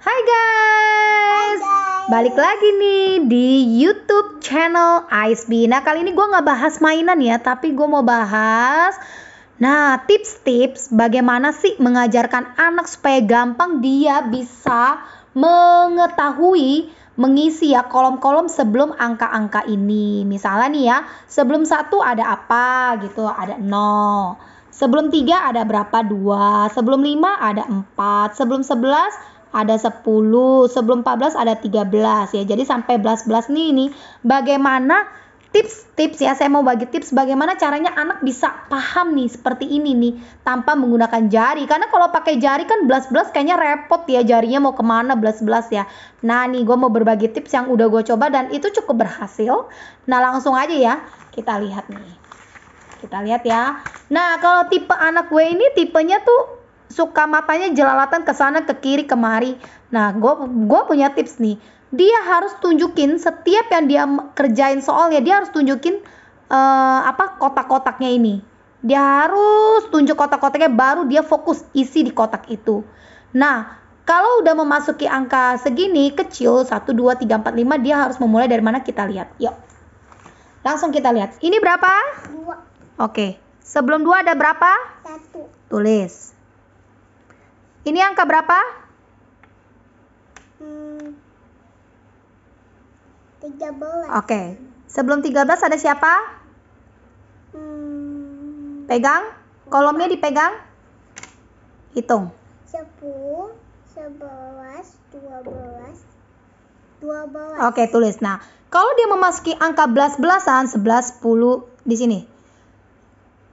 Hai guys. Hai guys, balik lagi nih di YouTube channel B. Nah kali ini gue nggak bahas mainan ya, tapi gue mau bahas Nah, tips-tips bagaimana sih mengajarkan anak supaya gampang dia bisa mengetahui mengisi ya kolom-kolom sebelum angka-angka ini. Misalnya nih ya, sebelum satu ada apa gitu, ada nol. Sebelum tiga ada berapa? dua? Sebelum lima ada empat. Sebelum sebelas ada 10, sebelum 14 ada 13 ya. Jadi sampai belas-belas nih ini bagaimana tips-tips ya saya mau bagi tips bagaimana caranya anak bisa paham nih seperti ini nih tanpa menggunakan jari karena kalau pakai jari kan belas-belas kayaknya repot ya jarinya mau kemana belas-belas ya nah nih gue mau berbagi tips yang udah gue coba dan itu cukup berhasil nah langsung aja ya kita lihat nih kita lihat ya nah kalau tipe anak gue ini tipenya tuh suka matanya jelalatan ke sana ke kiri kemari. Nah, gue gua punya tips nih. Dia harus tunjukin setiap yang dia kerjain soal ya dia harus tunjukin uh, apa kotak-kotaknya ini. Dia harus tunjuk kotak-kotaknya baru dia fokus isi di kotak itu. Nah, kalau udah memasuki angka segini kecil 1 2 3 4 5 dia harus memulai dari mana kita lihat. Yuk. Langsung kita lihat. Ini berapa? 2. Oke. Sebelum 2 ada berapa? 1. Tulis. Ini angka berapa? Hmm, 13. Oke. Okay. Sebelum 13 ada siapa? Hmm, Pegang. Kolomnya dipegang. Hitung. 10, 11, 12, 12. Oke, okay, tulis. Nah, kalau dia memasuki angka belas-belasan, 11, 10 di sini.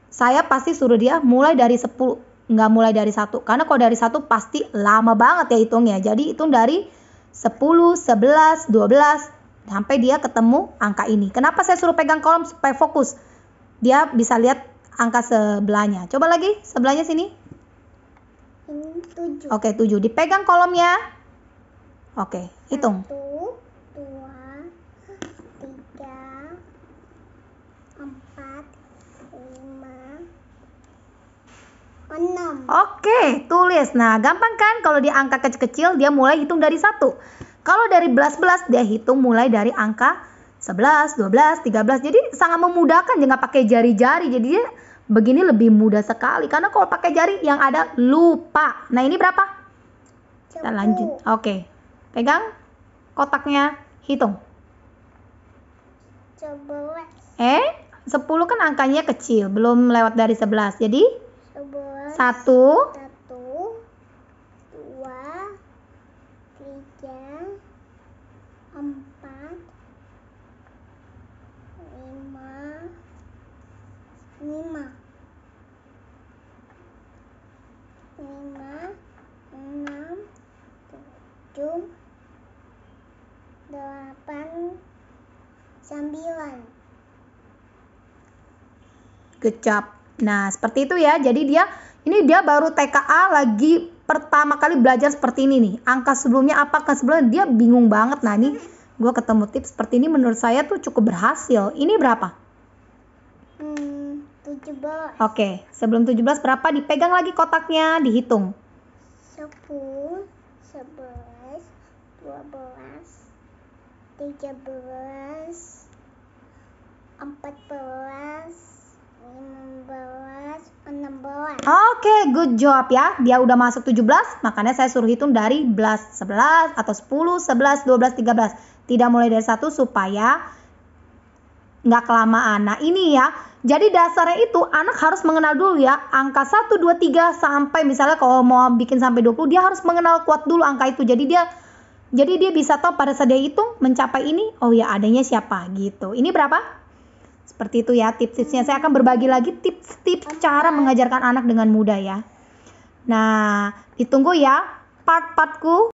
Saya pasti suruh dia mulai dari 10 nggak mulai dari satu karena kalau dari satu pasti lama banget ya hitungnya jadi hitung dari 10, 11, 12 sampai dia ketemu angka ini kenapa saya suruh pegang kolom supaya fokus dia bisa lihat angka sebelahnya coba lagi sebelahnya sini ini 7 oke 7 dipegang kolomnya oke hitung 1 6. Oke, tulis. Nah, gampang kan kalau dia angka kecil-kecil dia mulai hitung dari satu. Kalau dari belas-belas dia hitung mulai dari angka 11, 12, 13. Jadi sangat memudahkan jangan pakai jari-jari. Jadi dia begini lebih mudah sekali karena kalau pakai jari yang ada lupa. Nah, ini berapa? Kita lanjut. Oke. Pegang kotaknya, hitung. 11. Eh, 10 kan angkanya kecil, belum lewat dari 11. Jadi 11. Satu. Satu. Dua. Tiga. Empat. Lima. Lima. Lima. Enam. Tujuh. Delapan. Sembilan kecap. Nah, seperti itu ya. Jadi dia ini dia baru TKA lagi pertama kali belajar seperti ini nih angka sebelumnya apa angka sebelumnya dia bingung banget nah ini gue ketemu tips seperti ini menurut saya tuh cukup berhasil ini berapa? Hmm, 17 oke okay. sebelum 17 berapa dipegang lagi kotaknya dihitung 10 11 12 13 14 16. Oke, good job ya. Dia udah masuk 17, makanya saya suruh hitung dari 11, 11 atau 10, 11, 12, 13. Tidak mulai dari satu supaya nggak kelamaan. Nah, ini ya. Jadi dasarnya itu anak harus mengenal dulu ya angka 1 2 3 sampai misalnya kalau mau bikin sampai 20 dia harus mengenal kuat dulu angka itu. Jadi dia jadi dia bisa tahu pada saat dia hitung mencapai ini, oh ya adanya siapa gitu. Ini berapa? Seperti itu ya tips-tipsnya. Saya akan berbagi lagi tips-tips cara mengajarkan anak dengan mudah ya. Nah, ditunggu ya part-partku